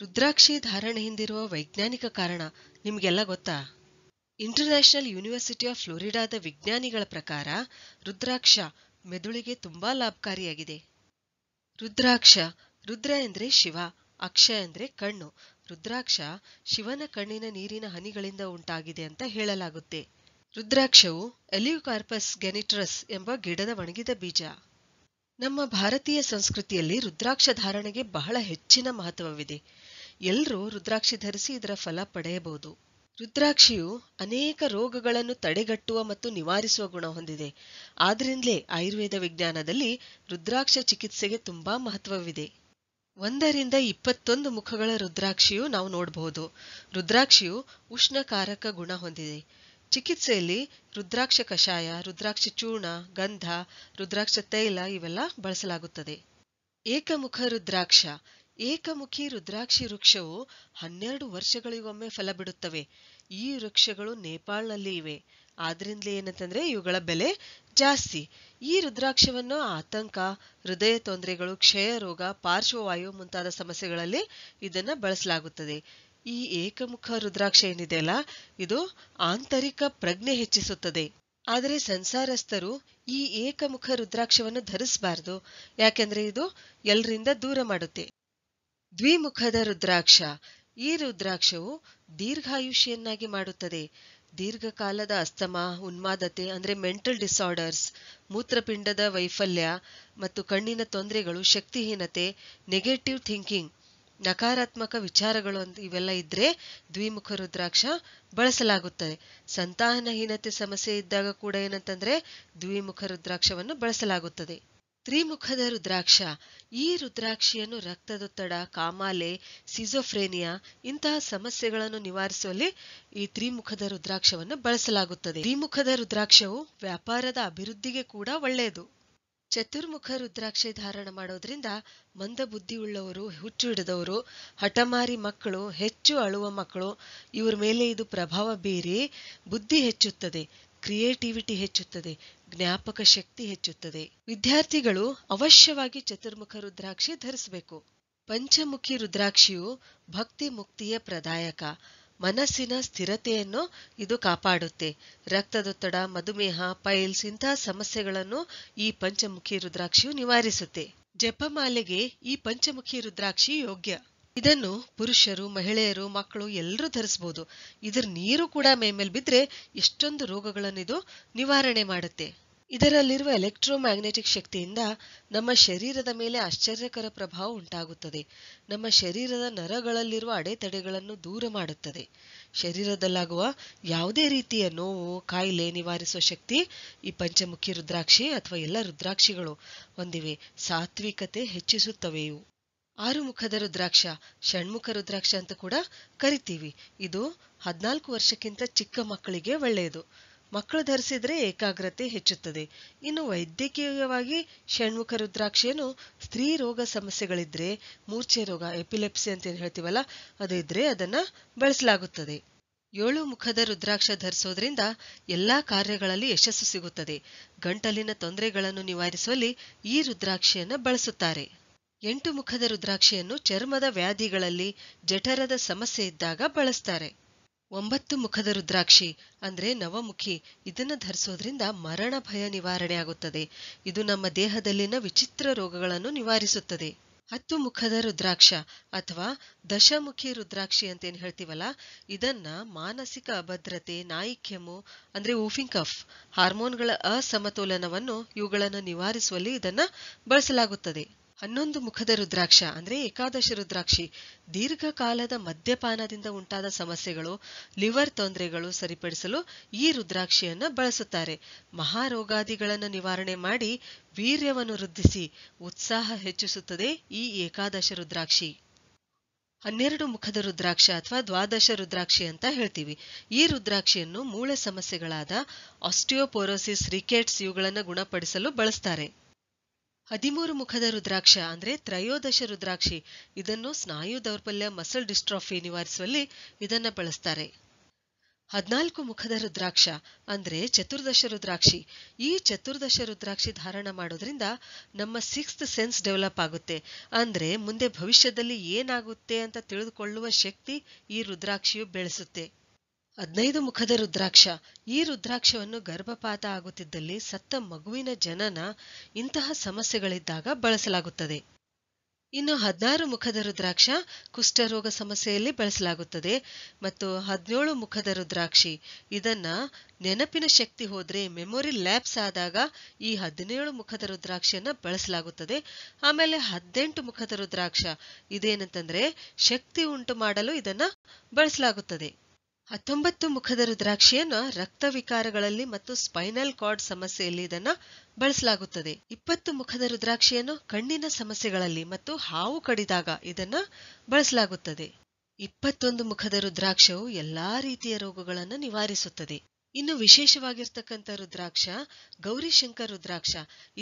ರುದ್ರಾಕ್ಷಿ ಧಾರಣೆ ಹಿಂದಿರುವ ವೈಜ್ಞಾನಿಕ ಕಾರಣ ನಿಮಗೆಲ್ಲ ಗೊತ್ತಾ ಇಂಟರ್ನ್ಯಾಷನಲ್ ಯೂನಿವರ್ಸಿಟಿ ಆಫ್ ಫ್ಲೋರಿಡಾದ ವಿಜ್ಞಾನಿಗಳ ಪ್ರಕಾರ ರುದ್ರಾಕ್ಷ ಮೆದುಳಿಗೆ ತುಂಬಾ ಲಾಭಕಾರಿಯಾಗಿದೆ ರುದ್ರಾಕ್ಷ ರುದ್ರ ಎಂದರೆ ಶಿವ ಅಕ್ಷ ಎಂದರೆ ಕಣ್ಣು ರುದ್ರಾಕ್ಷ ಶಿವನ ಕಣ್ಣಿನ ನೀರಿನ ಹನಿಗಳಿಂದ ಉಂಟಾಗಿದೆ ಅಂತ ಹೇಳಲಾಗುತ್ತೆ ರುದ್ರಾಕ್ಷವು ಎಲಿಯುಕಾರ್ಪಸ್ ಗೆನಿಟ್ರಸ್ ಎಂಬ ಗಿಡದ ಒಣಗಿದ ಬೀಜ ನಮ್ಮ ಭಾರತೀಯ ಸಂಸ್ಕೃತಿಯಲ್ಲಿ ರುದ್ರಾಕ್ಷ ಧಾರಣೆಗೆ ಬಹಳ ಹೆಚ್ಚಿನ ಮಹತ್ವವಿದೆ ಎಲ್ಲರೂ ರುದ್ರಾಕ್ಷಿ ಧರಿಸಿ ಇದರ ಫಲ ಪಡೆಯಬಹುದು ರುದ್ರಾಕ್ಷಿಯು ಅನೇಕ ರೋಗಗಳನ್ನು ತಡೆಗಟ್ಟುವ ಮತ್ತು ನಿವಾರಿಸುವ ಗುಣ ಹೊಂದಿದೆ ಆದ್ರಿಂದಲೇ ಆಯುರ್ವೇದ ವಿಜ್ಞಾನದಲ್ಲಿ ರುದ್ರಾಕ್ಷ ಚಿಕಿತ್ಸೆಗೆ ತುಂಬಾ ಮಹತ್ವವಿದೆ ಒಂದರಿಂದ ಇಪ್ಪತ್ತೊಂದು ಮುಖಗಳ ರುದ್ರಾಕ್ಷಿಯು ನಾವು ನೋಡಬಹುದು ರುದ್ರಾಕ್ಷಿಯು ಉಷ್ಣಕಾರಕ ಗುಣ ಹೊಂದಿದೆ ಚಿಕಿತ್ಸೆಯಲ್ಲಿ ರುದ್ರಾಕ್ಷ ಕಷಾಯ ರುದ್ರಾಕ್ಷ ಚೂರ್ಣ ಗಂಧ ರುದ್ರಾಕ್ಷ ತೈಲ ಇವೆಲ್ಲ ಬಳಸಲಾಗುತ್ತದೆ ಏಕಮುಖ ರುದ್ರಾಕ್ಷ ಏಕಮುಖಿ ರುದ್ರಾಕ್ಷಿ ವೃಕ್ಷವು ಹನ್ನೆರಡು ವರ್ಷಗಳಿಗೊಮ್ಮೆ ಫಲ ಬಿಡುತ್ತವೆ ಈ ವೃಕ್ಷಗಳು ನೇಪಾಳ್ನಲ್ಲಿ ಇವೆ ಆದ್ರಿಂದ ಏನಂತಂದ್ರೆ ಇವುಗಳ ಬೆಲೆ ಜಾಸ್ತಿ ಈ ರುದ್ರಾಕ್ಷವನ್ನು ಆತಂಕ ಹೃದಯ ತೊಂದರೆಗಳು ಕ್ಷಯ ರೋಗ ಪಾರ್ಶ್ವವಾಯು ಮುಂತಾದ ಸಮಸ್ಯೆಗಳಲ್ಲಿ ಇದನ್ನು ಬಳಸಲಾಗುತ್ತದೆ ಈ ಏಕಮುಖ ರುದ್ರಾಕ್ಷ ಏನಿದೆಯಲ್ಲ ಇದು ಆಂತರಿಕ ಪ್ರಜ್ಞೆ ಹೆಚ್ಚಿಸುತ್ತದೆ ಆದರೆ ಸಂಸಾರಸ್ಥರು ಈ ಏಕಮುಖ ರುದ್ರಾಕ್ಷವನ್ನು ಧರಿಸಬಾರದು ಯಾಕೆಂದರೆ ಇದು ಎಲ್ಲರಿಂದ ದೂರ ಮಾಡುತ್ತೆ ದ್ವಿಮುಖದ ರುದ್ರಾಕ್ಷ ಈ ರುದ್ರಾಕ್ಷವು ದೀರ್ಘಾಯುಷಿಯನ್ನಾಗಿ ಮಾಡುತ್ತದೆ ದೀರ್ಘಕಾಲದ ಅಸ್ತಮ ಉನ್ಮಾದತೆ ಅಂದ್ರೆ ಮೆಂಟಲ್ ಡಿಸಾರ್ಡರ್ಸ್ ಮೂತ್ರಪಿಂಡದ ವೈಫಲ್ಯ ಮತ್ತು ಕಣ್ಣಿನ ತೊಂದರೆಗಳು ಶಕ್ತಿಹೀನತೆ ನೆಗೆಟಿವ್ ಥಿಂಕಿಂಗ್ ನಕಾರಾತ್ಮಕ ವಿಚಾರಗಳು ಇವೆಲ್ಲ ಇದ್ರೆ ದ್ವಿಮುಖ ರುದ್ರಾಕ್ಷ ಬಳಸಲಾಗುತ್ತದೆ ಸಂತಾನಹೀನತೆ ಸಮಸ್ಯೆ ಇದ್ದಾಗ ಕೂಡ ಏನಂತಂದ್ರೆ ದ್ವಿಮುಖ ರುದ್ರಾಕ್ಷವನ್ನು ಬಳಸಲಾಗುತ್ತದೆ ತ್ರಿಮುಖದ ರುದ್ರಾಕ್ಷ ಈ ರುದ್ರಾಕ್ಷಿಯನ್ನು ರಕ್ತದೊತ್ತಡ ಕಾಮಾಲೆ ಸಿಜೋಫ್ರೇನಿಯಾ ಇಂತಹ ಸಮಸ್ಯೆಗಳನ್ನು ನಿವಾರಿಸುವಲ್ಲಿ ಈ ತ್ರಿಮುಖದ ರುದ್ರಾಕ್ಷವನ್ನು ಬಳಸಲಾಗುತ್ತದೆ ತ್ರಿಮುಖದ ರುದ್ರಾಕ್ಷವು ವ್ಯಾಪಾರದ ಅಭಿವೃದ್ಧಿಗೆ ಕೂಡ ಒಳ್ಳೆಯದು ಚತುರ್ಮುಖ ರುದ್ರಾಕ್ಷಿ ಧಾರಣ ಮಾಡೋದ್ರಿಂದ ಮಂದ ಉಳ್ಳವರು ಹುಚ್ಚು ಹಿಡಿದವರು ಹಠಮಾರಿ ಮಕ್ಕಳು ಹೆಚ್ಚು ಅಳುವ ಮಕ್ಕಳು ಇವರ ಮೇಲೆ ಇದು ಪ್ರಭಾವ ಬೀರಿ ಬುದ್ಧಿ ಹೆಚ್ಚುತ್ತದೆ ಕ್ರಿಯೇಟಿವಿಟಿ ಹೆಚ್ಚುತ್ತದೆ ಜ್ಞಾಪಕ ಶಕ್ತಿ ಹೆಚ್ಚುತ್ತದೆ ವಿದ್ಯಾರ್ಥಿಗಳು ಅವಶ್ಯವಾಗಿ ಚತುರ್ಮುಖ ರುದ್ರಾಕ್ಷಿ ಧರಿಸಬೇಕು ಪಂಚಮುಖಿ ರುದ್ರಾಕ್ಷಿಯು ಭಕ್ತಿ ಮುಕ್ತಿಯ ಪ್ರದಾಯಕ ಮನಸ್ಸಿನ ಸ್ಥಿರತೆಯನ್ನು ಇದು ಕಾಪಾಡುತ್ತೆ ರಕ್ತದೊತ್ತಡ ಮಧುಮೇಹ ಪೈಲ್ಸ್ ಇಂತಹ ಸಮಸ್ಯೆಗಳನ್ನು ಈ ಪಂಚಮುಖಿ ರುದ್ರಾಕ್ಷಿಯು ನಿವಾರಿಸುತ್ತೆ ಜಪಮಾಲೆಗೆ ಈ ಪಂಚಮುಖಿ ರುದ್ರಾಕ್ಷಿ ಯೋಗ್ಯ ಇದನ್ನು ಪುರುಷರು ಮಹಿಳೆಯರು ಮಕ್ಕಳು ಎಲ್ಲರೂ ಧರಿಸಬಹುದು ಇದ್ರ ನೀರು ಕೂಡ ಮೇಮೇಲೆ ಬಿದ್ರೆ ಎಷ್ಟೊಂದು ರೋಗಗಳನ್ನು ಇದು ನಿವಾರಣೆ ಮಾಡುತ್ತೆ ಇದರಲ್ಲಿರುವ ಎಲೆಕ್ಟ್ರೋಮ್ಯಾಗ್ನೆಟಿಕ್ ಶಕ್ತಿಯಿಂದ ನಮ್ಮ ಶರೀರದ ಮೇಲೆ ಆಶ್ಚರ್ಯಕರ ಪ್ರಭಾವ ಉಂಟಾಗುತ್ತದೆ ನಮ್ಮ ಶರೀರದ ನರಗಳಲ್ಲಿರುವ ಅಡೆತಡೆಗಳನ್ನು ದೂರ ಮಾಡುತ್ತದೆ ಶರೀರದಲ್ಲಾಗುವ ಯಾವುದೇ ರೀತಿಯ ನೋವು ಕಾಯಿಲೆ ನಿವಾರಿಸುವ ಶಕ್ತಿ ಈ ಪಂಚಮುಖಿ ರುದ್ರಾಕ್ಷಿ ಅಥವಾ ಎಲ್ಲ ರುದ್ರಾಕ್ಷಿಗಳು ಹೊಂದಿವೆ ಸಾತ್ವಿಕತೆ ಹೆಚ್ಚಿಸುತ್ತವೆ ಆರು ಮುಖದ ರುದ್ರಾಕ್ಷ ಷಣ್ಮುಖ ರುದ್ರಾಕ್ಷ ಅಂತ ಕೂಡ ಕರಿತೀವಿ ಇದು ಹದಿನಾಲ್ಕು ವರ್ಷಕ್ಕಿಂತ ಚಿಕ್ಕ ಮಕ್ಕಳಿಗೆ ಒಳ್ಳೆಯದು ಮಕ್ಕಳು ಧರಿಸಿದರೆ ಏಕಾಗ್ರತೆ ಹೆಚ್ಚುತ್ತದೆ ಇನ್ನು ವೈದ್ಯಕೀಯವಾಗಿ ಷಣ್ಮುಖ ರುದ್ರಾಕ್ಷಿಯನ್ನು ಸ್ತ್ರೀ ರೋಗ ಸಮಸ್ಯೆಗಳಿದ್ರೆ ಮೂರ್ಛೆ ರೋಗ ಎಪಿಲೆಪ್ಸಿ ಅಂತ ಹೇಳ್ತೀವಲ್ಲ ಅದು ಇದ್ರೆ ಅದನ್ನು ಬಳಸಲಾಗುತ್ತದೆ ಏಳು ಮುಖದ ರುದ್ರಾಕ್ಷ ಧರಿಸೋದ್ರಿಂದ ಎಲ್ಲಾ ಕಾರ್ಯಗಳಲ್ಲಿ ಯಶಸ್ಸು ಸಿಗುತ್ತದೆ ಗಂಟಲಿನ ತೊಂದರೆಗಳನ್ನು ನಿವಾರಿಸುವಲ್ಲಿ ಈ ರುದ್ರಾಕ್ಷಿಯನ್ನು ಬಳಸುತ್ತಾರೆ ಎಂಟು ಮುಖದ ರುದ್ರಾಕ್ಷಿಯನ್ನು ಚರ್ಮದ ವ್ಯಾಧಿಗಳಲ್ಲಿ ಜಠರದ ಸಮಸ್ಯೆ ಇದ್ದಾಗ ಬಳಸ್ತಾರೆ ಒಂಬತ್ತು ಮುಖದ ರುದ್ರಾಕ್ಷಿ ಅಂದರೆ ನವಮುಖಿ ಇದನ್ನು ಧರಿಸೋದ್ರಿಂದ ಮರಣ ಭಯ ನಿವಾರಣೆ ಆಗುತ್ತದೆ ಇದು ನಮ್ಮ ದೇಹದಲ್ಲಿನ ವಿಚಿತ್ರ ರೋಗಗಳನ್ನು ನಿವಾರಿಸುತ್ತದೆ ಹತ್ತು ಮುಖದ ರುದ್ರಾಕ್ಷ ಅಥವಾ ದಶಮುಖಿ ರುದ್ರಾಕ್ಷಿ ಅಂತೇನು ಹೇಳ್ತೀವಲ್ಲ ಇದನ್ನ ಮಾನಸಿಕ ಅಭದ್ರತೆ ನಾಯಿ ಕೆಮ್ಮು ಅಂದ್ರೆ ಊಫಿಂಗ್ ಕಫ್ ಹಾರ್ಮೋನ್ಗಳ ಅಸಮತೋಲನವನ್ನು ಇವುಗಳನ್ನು ನಿವಾರಿಸುವಲ್ಲಿ ಇದನ್ನ ಬಳಸಲಾಗುತ್ತದೆ ಹನ್ನೊಂದು ಮುಖದ ರುದ್ರಾಕ್ಷ ಅಂದ್ರೆ ಏಕಾದಶ ರುದ್ರಾಕ್ಷಿ ದೀರ್ಘಕಾಲದ ಮದ್ಯಪಾನದಿಂದ ಉಂಟಾದ ಸಮಸ್ಯೆಗಳು ಲಿವರ್ ತೊಂದರೆಗಳು ಸರಿಪಡಿಸಲು ಈ ರುದ್ರಾಕ್ಷಿಯನ್ನು ಬಳಸುತ್ತಾರೆ ಮಹಾರೋಗಾದಿಗಳನ್ನು ನಿವಾರಣೆ ಮಾಡಿ ವೀರ್ಯವನ್ನು ವೃದ್ಧಿಸಿ ಉತ್ಸಾಹ ಹೆಚ್ಚಿಸುತ್ತದೆ ಈ ಏಕಾದಶ ರುದ್ರಾಕ್ಷಿ ಹನ್ನೆರಡು ಮುಖದ ರುದ್ರಾಕ್ಷ ಅಥವಾ ದ್ವಾದಶ ರುದ್ರಾಕ್ಷಿ ಅಂತ ಹೇಳ್ತೀವಿ ಈ ರುದ್ರಾಕ್ಷಿಯನ್ನು ಮೂಳೆ ಸಮಸ್ಯೆಗಳಾದ ಆಸ್ಟಿಯೋಪೋರೋಸಿಸ್ ರಿಕೆಟ್ಸ್ ಇವುಗಳನ್ನು ಗುಣಪಡಿಸಲು ಬಳಸ್ತಾರೆ ಹದಿಮೂರು ಮುಖದ ರುದ್ರಾಕ್ಷ ಅಂದ್ರೆ ತ್ರಯೋದಶ ರುದ್ರಾಕ್ಷಿ ಇದನ್ನು ಸ್ನಾಯು ದೌರ್ಬಲ್ಯ ಮಸಲ್ ಡಿಸ್ಟ್ರಾಫಿ ನಿವಾರಿಸುವಲ್ಲಿ ಇದನ್ನ ಬಳಸ್ತಾರೆ ಹದಿನಾಲ್ಕು ಮುಖದ ರುದ್ರಾಕ್ಷ ಅಂದ್ರೆ ಚತುರ್ದಶ ರುದ್ರಾಕ್ಷಿ ಈ ಚತುರ್ದಶ ರುದ್ರಾಕ್ಷಿ ಧಾರಣ ಮಾಡೋದ್ರಿಂದ ನಮ್ಮ ಸಿಕ್ಸ್ತ್ ಸೆನ್ಸ್ ಡೆವಲಪ್ ಆಗುತ್ತೆ ಅಂದ್ರೆ ಮುಂದೆ ಭವಿಷ್ಯದಲ್ಲಿ ಏನಾಗುತ್ತೆ ಅಂತ ತಿಳಿದುಕೊಳ್ಳುವ ಶಕ್ತಿ ಈ ರುದ್ರಾಕ್ಷಿಯು ಬೆಳೆಸುತ್ತೆ ಹದಿನೈದು ಮುಖದ ರುದ್ರಾಕ್ಷ ಈ ರುದ್ರಾಕ್ಷವನ್ನು ಗರ್ಭಪಾತ ಆಗುತ್ತಿದ್ದಲ್ಲಿ ಸತ್ತ ಮಗುವಿನ ಜನನ ಇಂತಹ ಸಮಸ್ಯೆಗಳಿದ್ದಾಗ ಬಳಸಲಾಗುತ್ತದೆ ಇನ್ನು ಹದಿನಾರು ಮುಖದ ರುದ್ರಾಕ್ಷ ಕುಷ್ಠರೋಗ ಸಮಸ್ಯೆಯಲ್ಲಿ ಬಳಸಲಾಗುತ್ತದೆ ಮತ್ತು ಹದಿನೇಳು ಮುಖದ ರುದ್ರಾಕ್ಷಿ ಇದನ್ನ ನೆನಪಿನ ಶಕ್ತಿ ಹೋದರೆ ಮೆಮೊರಿ ಲ್ಯಾಪ್ಸ್ ಆದಾಗ ಈ ಹದಿನೇಳು ಮುಖದ ರುದ್ರಾಕ್ಷಿಯನ್ನು ಬಳಸಲಾಗುತ್ತದೆ ಆಮೇಲೆ ಹದಿನೆಂಟು ಮುಖದ ರುದ್ರಾಕ್ಷ ಇದೇನಂತಂದರೆ ಶಕ್ತಿ ಉಂಟು ಮಾಡಲು ಇದನ್ನು ಬಳಸಲಾಗುತ್ತದೆ ಹತ್ತೊಂಬತ್ತು ಮುಖದ ರುದ್ರಾಕ್ಷಿಯನ್ನು ವಿಕಾರಗಳಲ್ಲಿ ಮತ್ತು ಸ್ಪೈನಲ್ ಕಾರ್ಡ್ ಸಮಸ್ಯೆಯಲ್ಲಿ ಇದನ್ನು ಬಳಸಲಾಗುತ್ತದೆ ಇಪ್ಪತ್ತು ಮುಖದ ರುದ್ರಾಕ್ಷಿಯನ್ನು ಕಣ್ಣಿನ ಸಮಸ್ಯೆಗಳಲ್ಲಿ ಮತ್ತು ಹಾವು ಕಡಿದಾಗ ಇದನ್ನು ಬಳಸಲಾಗುತ್ತದೆ ಇಪ್ಪತ್ತೊಂದು ಮುಖದ ರುದ್ರಾಕ್ಷವು ಎಲ್ಲಾ ರೀತಿಯ ರೋಗಗಳನ್ನು ನಿವಾರಿಸುತ್ತದೆ ಇನ್ನು ವಿಶೇಷವಾಗಿರ್ತಕ್ಕಂಥ ರುದ್ರಾಕ್ಷ ಗೌರಿಶಂಕರ್ ರುದ್ರಾಕ್ಷ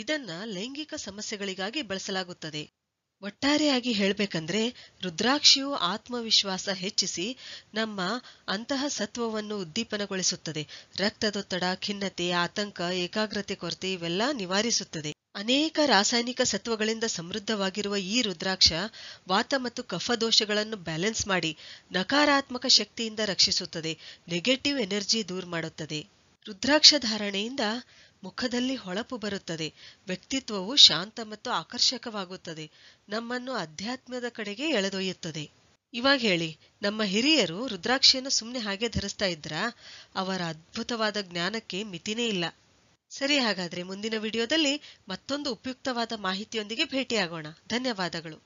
ಇದನ್ನ ಲೈಂಗಿಕ ಸಮಸ್ಯೆಗಳಿಗಾಗಿ ಬಳಸಲಾಗುತ್ತದೆ ಒಟ್ಟಾರೆಯಾಗಿ ಹೇಳಬೇಕಂದ್ರೆ ರುದ್ರಾಕ್ಷಿಯು ಆತ್ಮವಿಶ್ವಾಸ ಹೆಚ್ಚಿಸಿ ನಮ್ಮ ಅಂತಹ ಸತ್ವವನ್ನು ಉದ್ದೀಪನಗೊಳಿಸುತ್ತದೆ ರಕ್ತದೊತ್ತಡ ಖಿನ್ನತೆ ಆತಂಕ ಏಕಾಗ್ರತೆ ಕೊರತೆ ಇವೆಲ್ಲ ನಿವಾರಿಸುತ್ತದೆ ಅನೇಕ ರಾಸಾಯನಿಕ ಸತ್ವಗಳಿಂದ ಸಮೃದ್ಧವಾಗಿರುವ ಈ ರುದ್ರಾಕ್ಷ ವಾತ ಮತ್ತು ಕಫ ದೋಷಗಳನ್ನು ಬ್ಯಾಲೆನ್ಸ್ ಮಾಡಿ ನಕಾರಾತ್ಮಕ ಶಕ್ತಿಯಿಂದ ರಕ್ಷಿಸುತ್ತದೆ ನೆಗೆಟಿವ್ ಎನರ್ಜಿ ದೂರ ಮಾಡುತ್ತದೆ ರುದ್ರಾಕ್ಷ ಧಾರಣೆಯಿಂದ ಮುಖದಲ್ಲಿ ಹೊಳಪು ಬರುತ್ತದೆ ವ್ಯಕ್ತಿತ್ವವು ಶಾಂತ ಮತ್ತು ಆಕರ್ಷಕವಾಗುತ್ತದೆ ನಮ್ಮನ್ನು ಅಧ್ಯಾತ್ಮದ ಕಡೆಗೆ ಎಳೆದೊಯ್ಯುತ್ತದೆ ಇವಾಗ ಹೇಳಿ ನಮ್ಮ ಹಿರಿಯರು ರುದ್ರಾಕ್ಷಿಯನ್ನು ಸುಮ್ಮನೆ ಹಾಗೆ ಧರಿಸ್ತಾ ಇದ್ರ ಅವರ ಅದ್ಭುತವಾದ ಜ್ಞಾನಕ್ಕೆ ಮಿತಿನೇ ಇಲ್ಲ ಸರಿ ಹಾಗಾದ್ರೆ ಮುಂದಿನ ವಿಡಿಯೋದಲ್ಲಿ ಮತ್ತೊಂದು ಉಪಯುಕ್ತವಾದ ಮಾಹಿತಿಯೊಂದಿಗೆ ಭೇಟಿಯಾಗೋಣ ಧನ್ಯವಾದಗಳು